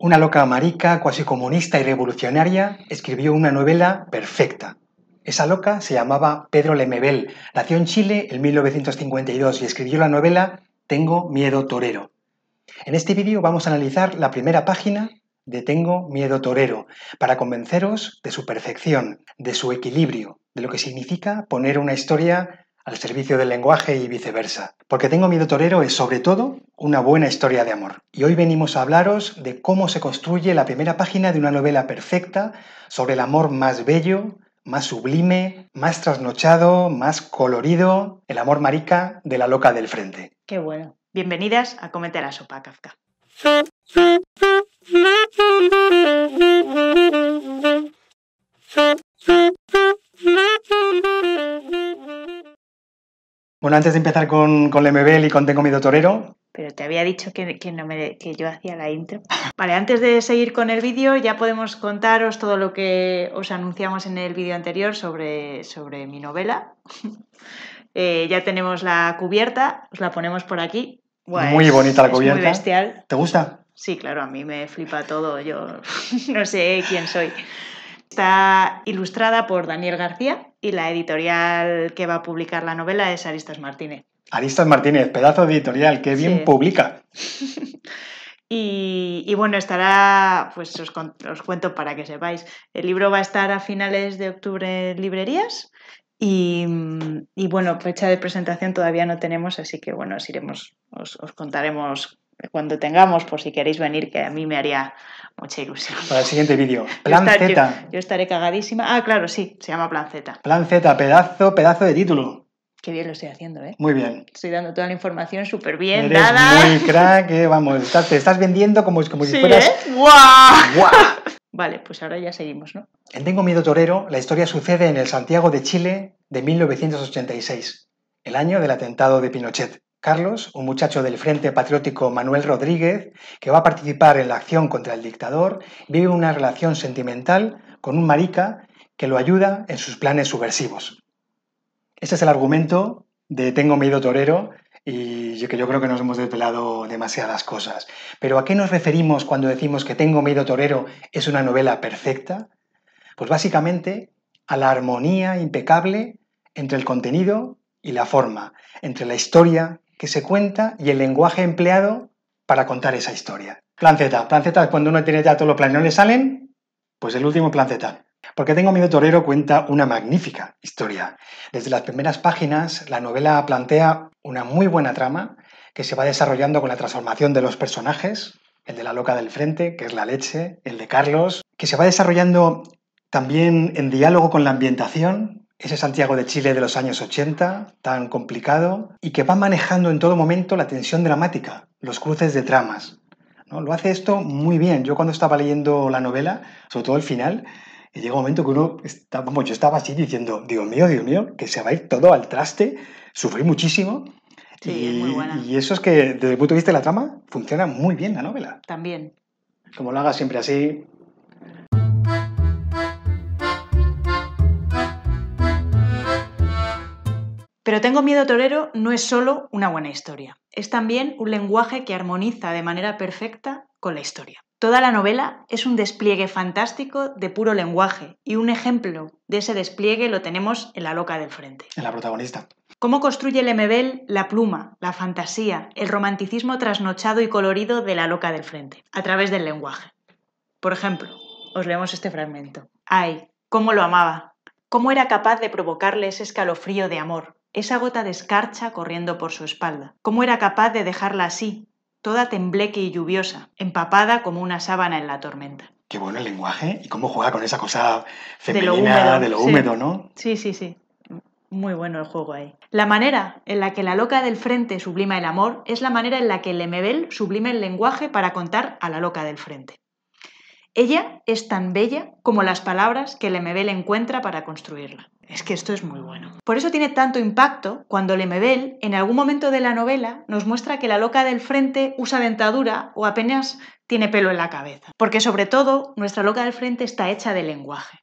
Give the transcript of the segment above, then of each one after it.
una loca amarica, cuasi comunista y revolucionaria, escribió una novela perfecta. Esa loca se llamaba Pedro Lemebel. Nació en Chile en 1952 y escribió la novela Tengo miedo torero. En este vídeo vamos a analizar la primera página de Tengo miedo torero para convenceros de su perfección, de su equilibrio, de lo que significa poner una historia al servicio del lenguaje y viceversa. Porque Tengo Miedo Torero es sobre todo una buena historia de amor. Y hoy venimos a hablaros de cómo se construye la primera página de una novela perfecta sobre el amor más bello, más sublime, más trasnochado, más colorido, el amor marica de la loca del frente. Qué bueno. Bienvenidas a Cometer a Sopa Kafka. Bueno, antes de empezar con, con Lemebel y con Tengo mi Torero. Pero te había dicho que, que yo hacía la intro. Vale, antes de seguir con el vídeo, ya podemos contaros todo lo que os anunciamos en el vídeo anterior sobre, sobre mi novela. Eh, ya tenemos la cubierta, os la ponemos por aquí. muy bonita la cubierta. muy bestial. ¿Te gusta? Sí, claro, a mí me flipa todo. Yo no sé quién soy. Está ilustrada por Daniel García y la editorial que va a publicar la novela es Aristas Martínez. Aristas Martínez, pedazo de editorial, que bien publica. Y, bueno, estará, pues os, cuento para que sepáis, el libro va a estar a finales de octubre en librerías y, bueno, fecha de presentación todavía no tenemos, así que bueno, os iremos, os, os contaremos cuando tengamos, por si queréis venir, que a mí me haría mucha ilusión. Para el siguiente vídeo, Plan Z. Yo, estaré cagadísima. Ah, claro, sí, se llama Plan Z. Plan Z, pedazo, pedazo de título. Qué bien lo estoy haciendo, ¿eh? Muy bien. Estoy dando toda la información súper bien, Eres Muy crack, eh, vamos, estás, te estás vendiendo como, si fueras. ¿eh? ¡Guau! ¡Guau! Vale, pues ahora ya seguimos, ¿no? En Tengo Miedo Torero, la historia sucede en el Santiago de Chile de 1986, el año del atentado de Pinochet. Carlos, un muchacho del Frente Patriótico Manuel Rodríguez, que va a participar en la acción contra el dictador, vive una relación sentimental con un marica que lo ayuda en sus planes subversivos. Ese es el argumento de Tengo miedo torero y que yo creo que nos hemos desvelado demasiadas cosas. Pero ¿a qué nos referimos cuando decimos que Tengo miedo torero es una novela perfecta? Pues básicamente a la armonía impecable entre el contenido y la forma, entre la historia que se cuenta y el lenguaje empleado para contar esa historia. Plan Z. cuando uno tiene ya todos los planes no le salen, pues el último plan Porque tengo miedo torero cuenta una magnífica historia. Desde las primeras páginas, la novela plantea una muy buena trama que se va desarrollando con la transformación de los personajes, el de la loca del frente, que es la leche, el de Carlos, que se va desarrollando también en diálogo con la ambientación, ese Santiago de Chile de los años 80, tan complicado, y que va manejando en todo momento la tensión dramática, los cruces de tramas. ¿no? Lo hace esto muy bien. Yo cuando estaba leyendo la novela, sobre todo el final, y llega un momento que uno, está, yo estaba así diciendo, Dios mío, Dios mío, que se va a ir todo al traste, sufrí muchísimo. y, y eso es que desde el punto de vista de la trama funciona muy bien la novela. También. Como lo haga siempre así, Pero Tengo Miedo Torero no es solo una buena historia, es también un lenguaje que armoniza de manera perfecta con la historia. Toda la novela es un despliegue fantástico de puro lenguaje y un ejemplo de ese despliegue lo tenemos en la loca del frente. En la protagonista. Cómo construye Lemebel la pluma, la fantasía, el romanticismo trasnochado y colorido de la loca del frente, a través del lenguaje. Por ejemplo, os leemos este fragmento. ¡Ay! ¿Cómo lo amaba? ¿Cómo era capaz de provocarle ese escalofrío de amor? esa gota de escarcha corriendo por su espalda. ¿Cómo era capaz de dejarla así, toda tembleque y lluviosa, empapada como una sábana en la tormenta? Qué bueno el lenguaje y cómo juega con esa cosa femenina de lo húmedo, ¿no? Sí, sí, sí. Muy bueno el juego ahí. La manera en la que la loca del frente sublima el amor es la manera en la que Lemebel sublima el lenguaje para contar a la loca del frente. Ella es tan bella como las palabras que Lemebel encuentra para construirla. Es que esto es muy bueno. Por eso tiene tanto impacto cuando Lemebel, en algún momento de la novela, nos muestra que la loca del frente usa dentadura o apenas tiene pelo en la cabeza. Porque sobre todo, nuestra loca del frente está hecha de lenguaje.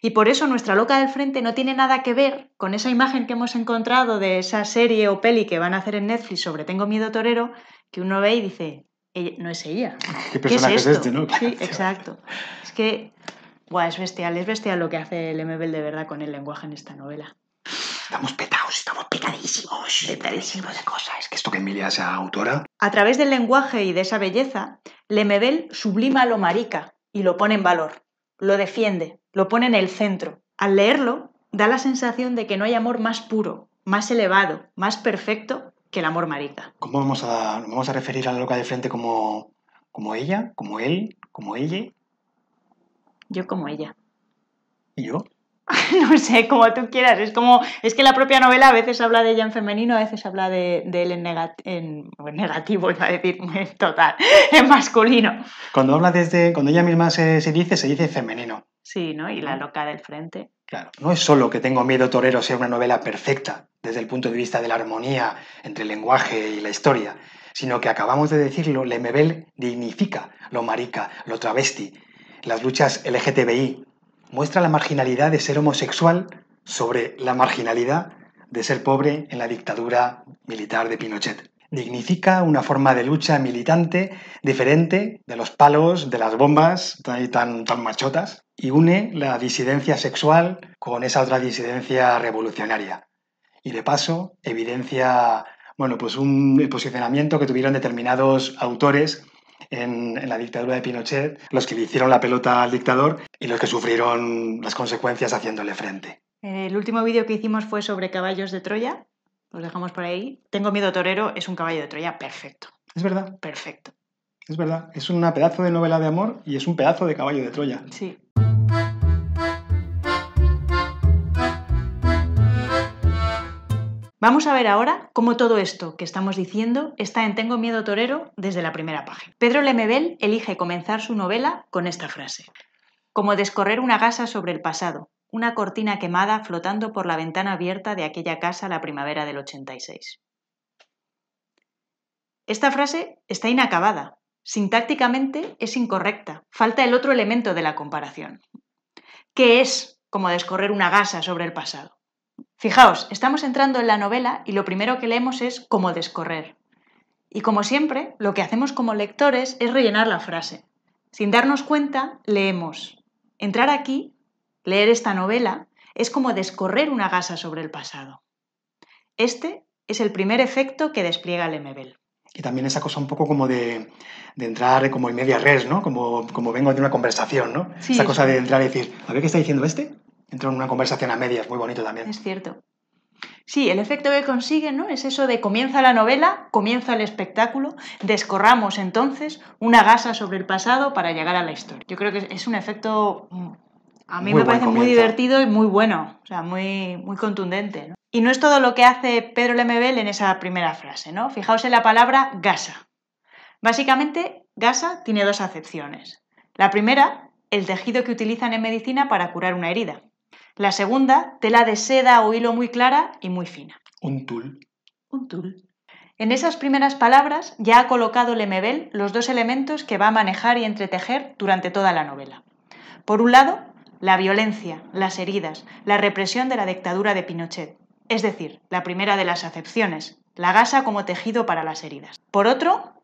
Y por eso nuestra loca del frente no tiene nada que ver con esa imagen que hemos encontrado de esa serie o peli que van a hacer en Netflix sobre Tengo miedo torero, que uno ve y dice, no es ella. ¿Qué personaje es, este, no? Sí, exacto. Es que, guau, es bestial, es bestial lo que hace Lemebel de verdad con el lenguaje en esta novela. Estamos petados, estamos petadísimos, petadísimos de cosas. Es que esto que Emilia sea autora. A través del lenguaje y de esa belleza, Lemebel sublima lo marica y lo pone en valor, lo defiende, lo pone en el centro. Al leerlo, da la sensación de que no hay amor más puro, más elevado, más perfecto que el amor marica. ¿Cómo vamos a, vamos a referir a la loca del frente como, como ella, como él, como ella? Yo como ella. ¿Y yo? no sé, como tú quieras. Es como, es que la propia novela a veces habla de ella en femenino, a veces habla de, él en, negativo, iba a decir, en total, en masculino. Cuando habla desde, cuando ella misma se dice, se dice femenino. Sí, ¿no? Y la loca del frente. Claro, no es solo que Tengo Miedo Torero sea una novela perfecta desde el punto de vista de la armonía entre el lenguaje y la historia, sino que acabamos de decirlo, Lemebel dignifica lo marica, lo travesti, las luchas LGTBI, muestra la marginalidad de ser homosexual sobre la marginalidad de ser pobre en la dictadura militar de Pinochet dignifica una forma de lucha militante diferente de los palos, de las bombas tan, tan machotas y une la disidencia sexual con esa otra disidencia revolucionaria. Y de paso evidencia bueno, pues un posicionamiento que tuvieron determinados autores en, en, la dictadura de Pinochet, los que le hicieron la pelota al dictador y los que sufrieron las consecuencias haciéndole frente. El último vídeo que hicimos fue sobre caballos de Troya, los dejamos por ahí. Tengo miedo torero, es un caballo de Troya perfecto. Es verdad. Perfecto. Es verdad. Es una pedazo de novela de amor y es un pedazo de caballo de Troya. Sí. Vamos a ver ahora cómo todo esto que estamos diciendo está en Tengo miedo torero desde la primera página. Pedro Lemebel elige comenzar su novela con esta frase. Como descorrer una gasa sobre el pasado, una cortina quemada flotando por la ventana abierta de aquella casa la primavera del 86. Esta frase está inacabada. Sintácticamente es incorrecta. Falta el otro elemento de la comparación. ¿Qué es como descorrer una gasa sobre el pasado? Fijaos, estamos entrando en la novela y lo primero que leemos es como descorrer. Y como siempre, lo que hacemos como lectores es rellenar la frase. Sin darnos cuenta, leemos. Entrar aquí Leer esta novela es como descorrer una gasa sobre el pasado. Este es el primer efecto que despliega Lemebel. E y también esa cosa un poco como de, entrar como en media res, ¿no? Como, como vengo de una conversación, ¿no? esa cosa de entrar y decir, a ver qué está diciendo este. Entro en una conversación a medias, muy bonito también. Es cierto. Sí, el efecto que consigue ¿no? es eso de comienza la novela, comienza el espectáculo, descorramos entonces una gasa sobre el pasado para llegar a la historia. Yo creo que es un efecto mm, a mí me parece muy divertido y muy bueno, o sea, muy, muy contundente. Y no es todo lo que hace Pedro Lemebel en esa primera frase, ¿no? Fijaos en la palabra gasa. Básicamente, gasa tiene dos acepciones. La primera, el tejido que utilizan en medicina para curar una herida. La segunda, tela de seda o hilo muy clara y muy fina. Un tul. Un tul. En esas primeras palabras ya ha colocado Lemebel los dos elementos que va a manejar y entretejer durante toda la novela. Por un lado, la violencia, las heridas, la represión de la dictadura de Pinochet, es decir, la primera de las acepciones, la gasa como tejido para las heridas. Por otro,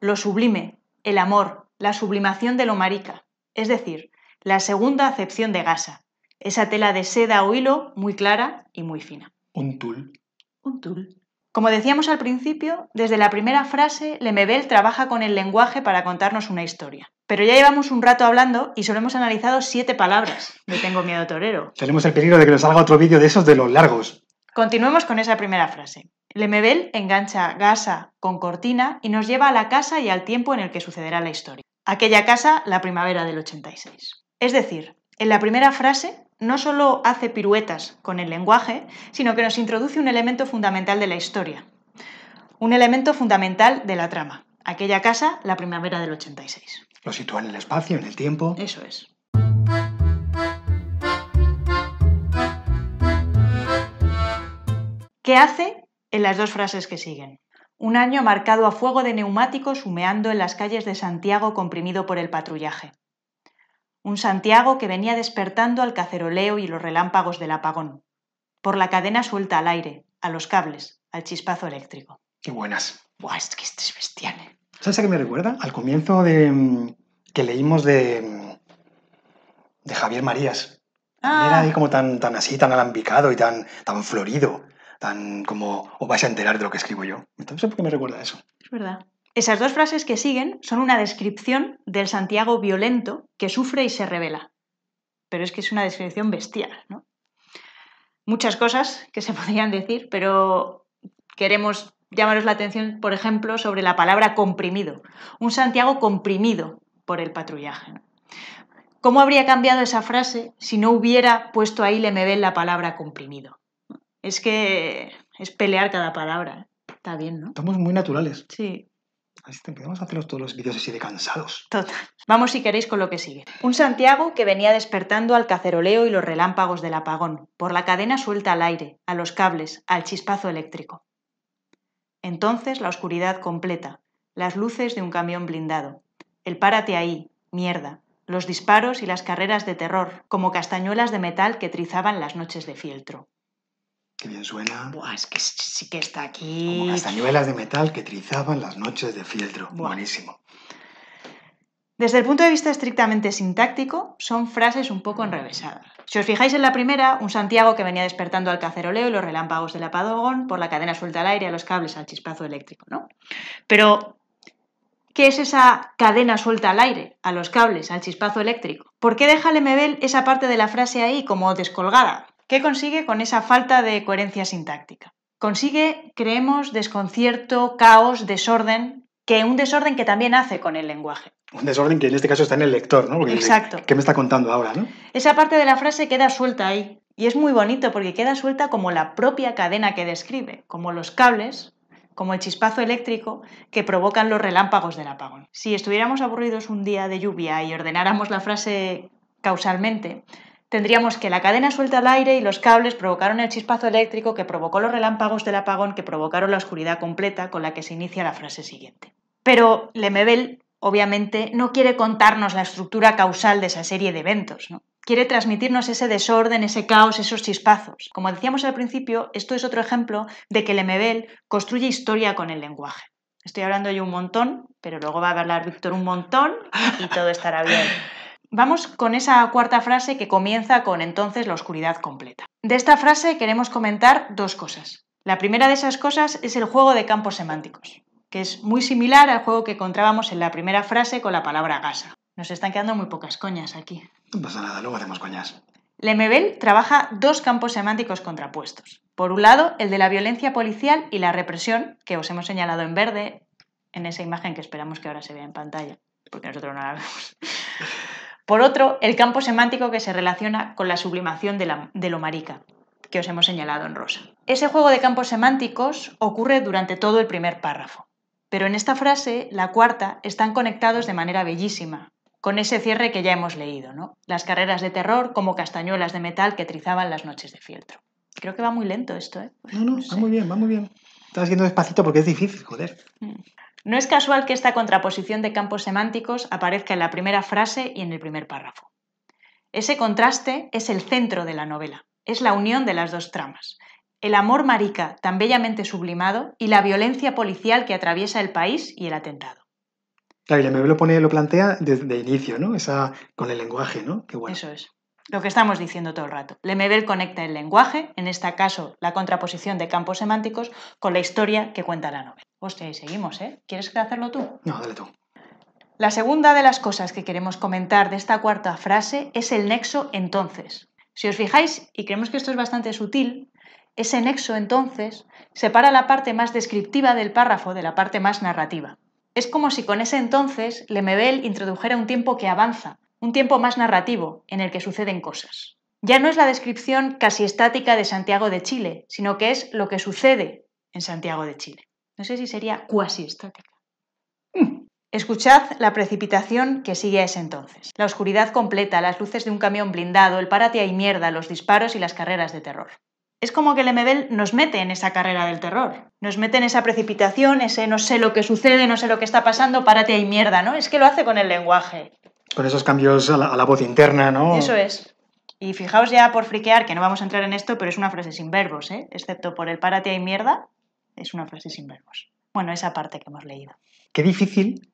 lo sublime, el amor, la sublimación de lo marica, es decir, la segunda acepción de gasa, esa tela de seda o hilo muy clara y muy fina. Un tul. Un tul. Como decíamos al principio, desde la primera frase, Lemebel trabaja con el lenguaje para contarnos una historia. Pero ya llevamos un rato hablando y solo hemos analizado siete palabras Me Tengo Miedo Torero. Tenemos el peligro de que nos salga otro vídeo de esos de los largos. Continuemos con esa primera frase. Lemebel engancha gasa con cortina y nos lleva a la casa y al tiempo en el que sucederá la historia. Aquella casa, la primavera del 86. Es decir, en la primera frase no solo hace piruetas con el lenguaje, sino que nos introduce un elemento fundamental de la historia, un elemento fundamental de la trama, aquella casa, la primavera del 86. Lo sitúa en el espacio, en el tiempo. Eso es. ¿Qué hace en las dos frases que siguen? Un año marcado a fuego de neumáticos humeando en las calles de Santiago comprimido por el patrullaje un Santiago que venía despertando al caceroleo y los relámpagos del apagón, por la cadena suelta al aire, a los cables, al chispazo eléctrico. ¡Qué buenas! ¡Buah, es que este es bestial! ¿eh? ¿Sabes a qué me recuerda? Al comienzo de mm, que leímos de, mm, de Javier Marías. Ah. Era ahí como tan, tan así, tan alambicado y tan, tan florido, tan como O oh, vais a enterar de lo que escribo yo. Entonces, ¿por qué me recuerda eso? Es verdad. Esas dos frases que siguen son una descripción del Santiago violento que sufre y se revela. Pero es que es una descripción bestial, ¿no? Muchas cosas que se podrían decir, pero queremos llamaros la atención, por ejemplo, sobre la palabra comprimido. Un Santiago comprimido por el patrullaje. ¿Cómo habría cambiado esa frase si no hubiera puesto ahí le me la palabra comprimido? Es que es pelear cada palabra. ¿eh? Está bien, ¿no? Estamos muy naturales. Sí. Así que podemos todos los vídeos así de cansados. Total. Vamos si queréis con lo que sigue. Un Santiago que venía despertando al caceroleo y los relámpagos del apagón, por la cadena suelta al aire, a los cables, al chispazo eléctrico. Entonces la oscuridad completa, las luces de un camión blindado, el párate ahí, mierda, los disparos y las carreras de terror, como castañuelas de metal que trizaban las noches de fieltro. Qué bien suena. Buah, es que sí que está aquí. Como castañuelas de metal que trizaban las noches de fieltro. Buenísimo. Desde el punto de vista estrictamente sintáctico, son frases un poco enrevesadas. Si os fijáis en la primera, un Santiago que venía despertando al caceroleo y los relámpagos del apagón por la cadena suelta al aire, a los cables, al chispazo eléctrico, ¿no? Pero, ¿qué es esa cadena suelta al aire, a los cables, al chispazo eléctrico? ¿Por qué deja Lemebel esa parte de la frase ahí como descolgada? ¿Qué consigue con esa falta de coherencia sintáctica? Consigue, creemos, desconcierto, caos, desorden, que un desorden que también hace con el lenguaje. Un desorden que en este caso está en el lector, ¿no? Exacto. ¿Qué me está contando ahora, no? Esa parte de la frase queda suelta ahí. Y es muy bonito porque queda suelta como la propia cadena que describe, como los cables, como el chispazo eléctrico que provocan los relámpagos del apagón. Si estuviéramos aburridos un día de lluvia y ordenáramos la frase causalmente, tendríamos que la cadena suelta al aire y los cables provocaron el chispazo eléctrico que provocó los relámpagos del apagón que provocaron la oscuridad completa con la que se inicia la frase siguiente. Pero Lemebel, obviamente, no quiere contarnos la estructura causal de esa serie de eventos, quiere transmitirnos ese desorden, ese caos, esos chispazos. Como decíamos al principio, esto es otro ejemplo de que Lemebel construye historia con el lenguaje. Estoy hablando yo un montón, pero luego va a hablar Víctor un montón y todo estará bien. Vamos con esa cuarta frase que comienza con entonces la oscuridad completa. De esta frase queremos comentar dos cosas. La primera de esas cosas es el juego de campos semánticos, que es muy similar al juego que encontrábamos en la primera frase con la palabra gasa. Nos están quedando muy pocas coñas aquí. No pasa nada, luego hacemos coñas. Lemebel trabaja dos campos semánticos contrapuestos. Por un lado, el de la violencia policial y la represión, que os hemos señalado en verde, en esa imagen que esperamos que ahora se vea en pantalla, porque nosotros no la vemos. Por otro, el campo semántico que se relaciona con la sublimación de, la, lo marica, que os hemos señalado en rosa. Ese juego de campos semánticos ocurre durante todo el primer párrafo, pero en esta frase, la cuarta, están conectados de manera bellísima, con ese cierre que ya hemos leído, ¿no? Las carreras de terror como castañuelas de metal que trizaban las noches de fieltro. Creo que va muy lento esto, ¿eh? No, no, va muy bien, va muy bien. Estás yendo despacito porque es difícil, joder. Mm. No es casual que esta contraposición de campos semánticos aparezca en la primera frase y en el primer párrafo. Ese contraste es el centro de la novela, es la unión de las dos tramas. El amor marica tan bellamente sublimado y la violencia policial que atraviesa el país y el atentado. Claro, y lo, plantea desde inicio, ¿no? Esa, con el lenguaje, ¿no? Eso es. Lo que estamos diciendo todo el rato. Lemebel conecta el lenguaje, en este caso la contraposición de campos semánticos, con la historia que cuenta la novela. Hostia, pues y seguimos, ¿eh? ¿Quieres hacerlo tú? No, dale tú. La segunda de las cosas que queremos comentar de esta cuarta frase es el nexo entonces. Si os fijáis, y creemos que esto es bastante sutil, ese nexo entonces separa la parte más descriptiva del párrafo de la parte más narrativa. Es como si con ese entonces Lemebel introdujera un tiempo que avanza, un tiempo más narrativo, en el que suceden cosas. Ya no es la descripción casi estática de Santiago de Chile, sino que es lo que sucede en Santiago de Chile. No sé si sería cuasi estática. Escuchad la precipitación que sigue a ese entonces. La oscuridad completa, las luces de un camión blindado, el párate y mierda, los disparos y las carreras de terror. Es como que el MBL nos mete en esa carrera del terror. Nos mete en esa precipitación, ese no sé lo que sucede, no sé lo que está pasando, párate y mierda, ¿no? Es que lo hace con el lenguaje. Con esos cambios a la, voz interna, ¿no? Eso es. Y fijaos ya por friquear, que no vamos a entrar en esto, pero es una frase sin verbos, ¿eh? Excepto por el párate y mierda, es una frase sin verbos. Bueno, esa parte que hemos leído. Qué difícil.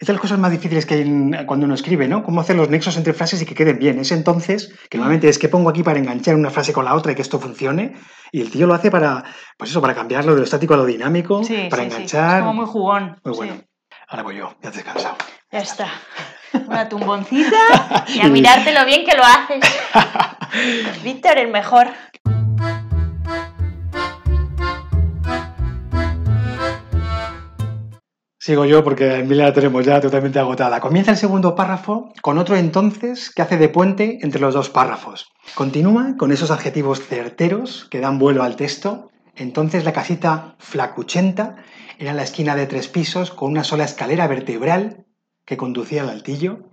Es de las cosas más difíciles que hay cuando uno escribe, ¿no? Cómo hacer los nexos entre frases y que queden bien. Es entonces, que normalmente es que pongo aquí para enganchar una frase con la otra y que esto funcione. Y el tío lo hace para, pues eso, para cambiarlo de lo estático a lo dinámico, sí, para sí, enganchar. Sí. Es como muy jugón. Muy bueno. Ahora voy yo, ya te cansado. Ya está. Una tumboncita y a lo bien que lo haces. Víctor, el mejor. Sigo yo porque Emilia la tenemos ya totalmente agotada. Comienza el segundo párrafo con otro entonces que hace de puente entre los dos párrafos. Continúa con esos adjetivos certeros que dan vuelo al texto. Entonces la casita flacuchenta era la esquina de tres pisos con una sola escalera vertebral que conducía al altillo.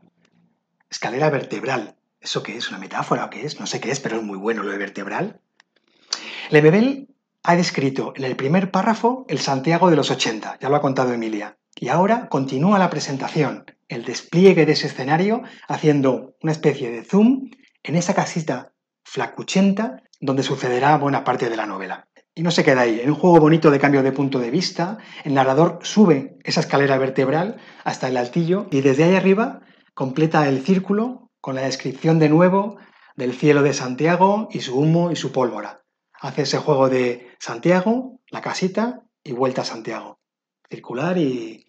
Escalera vertebral. ¿Eso qué es? ¿Una metáfora o qué es? No sé qué es, pero es muy bueno lo de vertebral. Lebebel ha descrito en el primer párrafo el Santiago de los 80, ya lo ha contado Emilia. Y ahora continúa la presentación, el despliegue de ese escenario, haciendo una especie de zoom en esa casita flacuchenta donde sucederá buena parte de la novela. Y no se queda ahí, en un juego bonito de cambio de punto de vista, el narrador sube esa escalera vertebral hasta el altillo y desde ahí arriba completa el círculo con la descripción de nuevo del cielo de Santiago y su humo y su pólvora. Hace ese juego de Santiago, la casita y vuelta a Santiago. Circular y,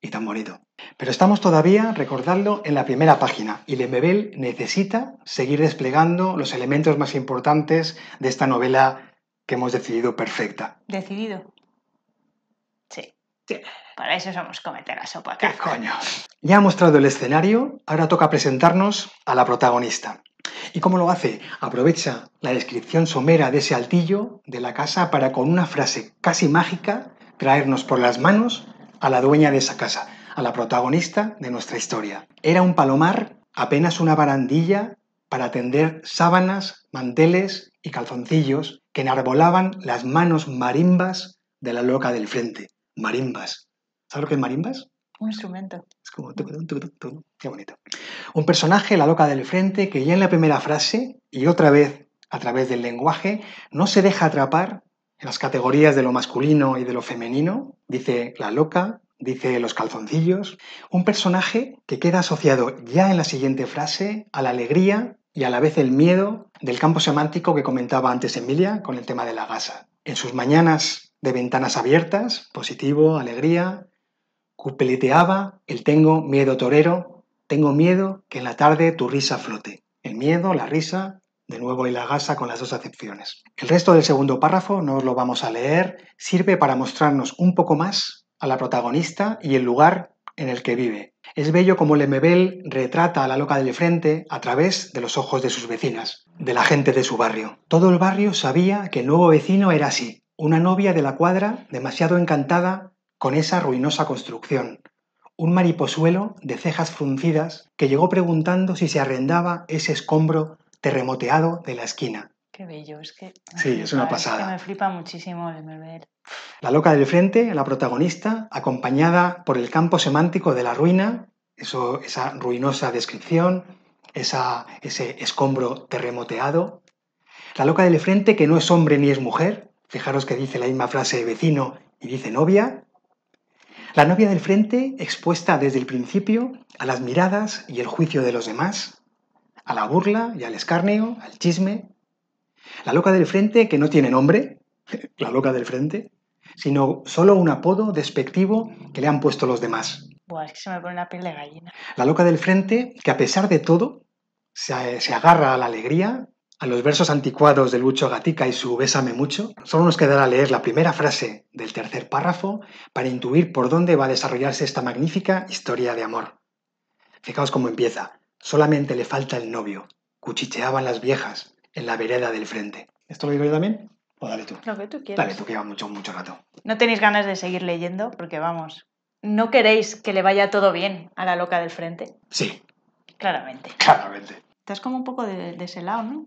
y tan bonito. Pero estamos todavía, recordadlo, en la primera página y Lembebel necesita seguir desplegando los elementos más importantes de esta novela que hemos decidido perfecta. ¿Decidido? Sí. Para eso somos cometer la sopa. ¿Qué coño? Ya ha mostrado el escenario, ahora toca presentarnos a la protagonista. ¿Y cómo lo hace? Aprovecha la descripción somera de ese altillo de la casa para con una frase casi mágica traernos por las manos a la dueña de esa casa, a la protagonista de nuestra historia. Era un palomar, apenas una barandilla para tender sábanas, manteles y calzoncillos que enarbolaban las manos marimbas de la loca del frente. Marimbas. ¿Sabes lo que es marimbas? Un instrumento. Es como... Qué bonito. Un personaje, la loca del frente, que ya en la primera frase, y otra vez a través del lenguaje, no se deja atrapar en las categorías de lo masculino y de lo femenino. Dice la loca, dice los calzoncillos. Un personaje que queda asociado ya en la siguiente frase a la alegría y a la vez el miedo del campo semántico que comentaba antes Emilia con el tema de la gasa. En sus mañanas de ventanas abiertas, positivo, alegría, Cupeleteaba el tengo miedo torero, tengo miedo que en la tarde tu risa flote. El miedo, la risa, de nuevo y la gasa con las dos acepciones. El resto del segundo párrafo, no os lo vamos a leer, sirve para mostrarnos un poco más a la protagonista y el lugar en el que vive. Es bello como Lemebel retrata a la loca del frente a través de los ojos de sus vecinas, de la gente de su barrio. Todo el barrio sabía que el nuevo vecino era así, una novia de la cuadra demasiado encantada con esa ruinosa construcción, un mariposuelo de cejas fruncidas que llegó preguntando si se arrendaba ese escombro terremoteado de la esquina. Qué bello, es que... Sí, es una pasada. me flipa muchísimo el ver. La loca del frente, la protagonista, acompañada por el campo semántico de la ruina, eso, esa ruinosa descripción, ese escombro terremoteado. La loca del frente, que no es hombre ni es mujer, fijaros que dice la misma frase vecino y dice novia. La novia del frente expuesta desde el principio a las miradas y el juicio de los demás, a la burla y al escarnio, al chisme. La loca del frente que no tiene nombre, la loca del frente, sino solo un apodo despectivo que le han puesto los demás. Buah, es que se me pone la piel de gallina. La loca del frente que a pesar de todo se, se agarra a la alegría a los versos anticuados de Lucho Gatica y su Bésame mucho, solo nos quedará leer la primera frase del tercer párrafo para intuir por dónde va a desarrollarse esta magnífica historia de amor. Fijaos cómo empieza. Solamente le falta el novio. Cuchicheaban las viejas en la vereda del frente. ¿Esto lo digo yo también? O pues dale tú. Lo que tú quieras. Dale tú, que lleva mucho, mucho rato. No tenéis ganas de seguir leyendo porque vamos. ¿No queréis que le vaya todo bien a la loca del frente? Sí. Claramente. Claramente. Estás como un poco de, ese lado, ¿no?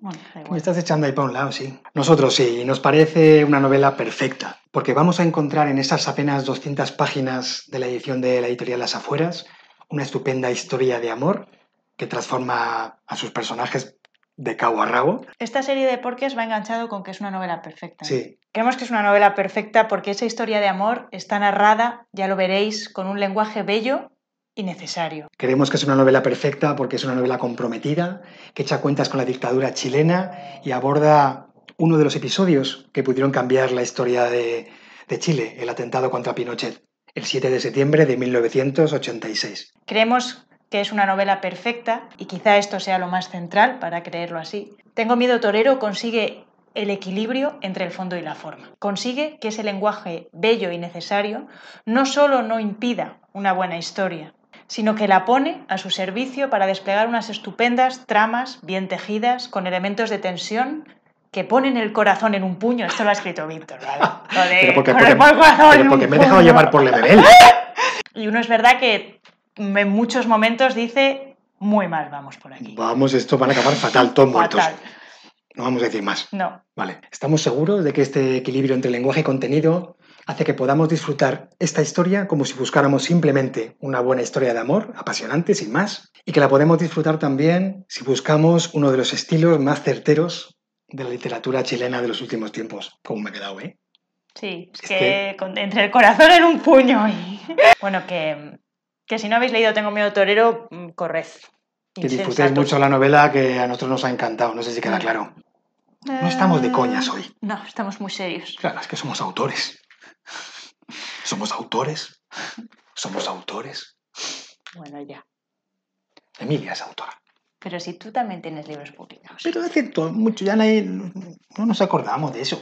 Me estás echando ahí para un lado, sí. Nosotros sí, nos parece una novela perfecta, porque vamos a encontrar en esas apenas 200 páginas de la edición de la editorial Las Afueras una estupenda historia de amor que transforma a sus personajes de cabo a rabo. Esta serie de porques va enganchado con que es una novela perfecta. Sí. Creemos que es una novela perfecta porque esa historia de amor está narrada, ya lo veréis, con un lenguaje bello y necesario. Creemos que es una novela perfecta porque es una novela comprometida, que echa cuentas con la dictadura chilena y aborda uno de los episodios que pudieron cambiar la historia de, de Chile, el atentado contra Pinochet, el 7 de septiembre de 1986. Creemos que es una novela perfecta, y quizá esto sea lo más central para creerlo así. Tengo miedo torero consigue el equilibrio entre el fondo y la forma. Consigue que ese lenguaje bello y necesario no solo no impida una buena historia, sino que la pone a su servicio para desplegar unas estupendas tramas bien tejidas, con elementos de tensión, que ponen el corazón en un puño. Esto lo ha escrito Víctor, ¿vale? pero porque, me he dejado llevar por lebel. Y uno es verdad que en muchos momentos dice, muy mal vamos por aquí. Vamos, esto van a acabar fatal, todos muertos. No vamos a decir más. No. Vale. ¿Estamos seguros de que este equilibrio entre lenguaje y contenido hace que podamos disfrutar esta historia como si buscáramos simplemente una buena historia de amor, apasionante, sin más, y que la podemos disfrutar también si buscamos uno de los estilos más certeros de la literatura chilena de los últimos tiempos, ¿Cómo me he quedado, ¿eh? Sí, es, que, entre el corazón en un puño Bueno, que, que si no habéis leído Tengo miedo torero, mm, corred. Que disfrutéis mucho la novela que a nosotros nos ha encantado, no sé si queda mm. claro. No estamos de coñas eh, hoy. No, estamos muy serios. Claro, es que somos autores. Somos autores. Somos autores. Bueno, ya. Emilia es autora. Pero si tú también tienes libros publicados. Pero hace mucho, ya no nos acordamos de eso.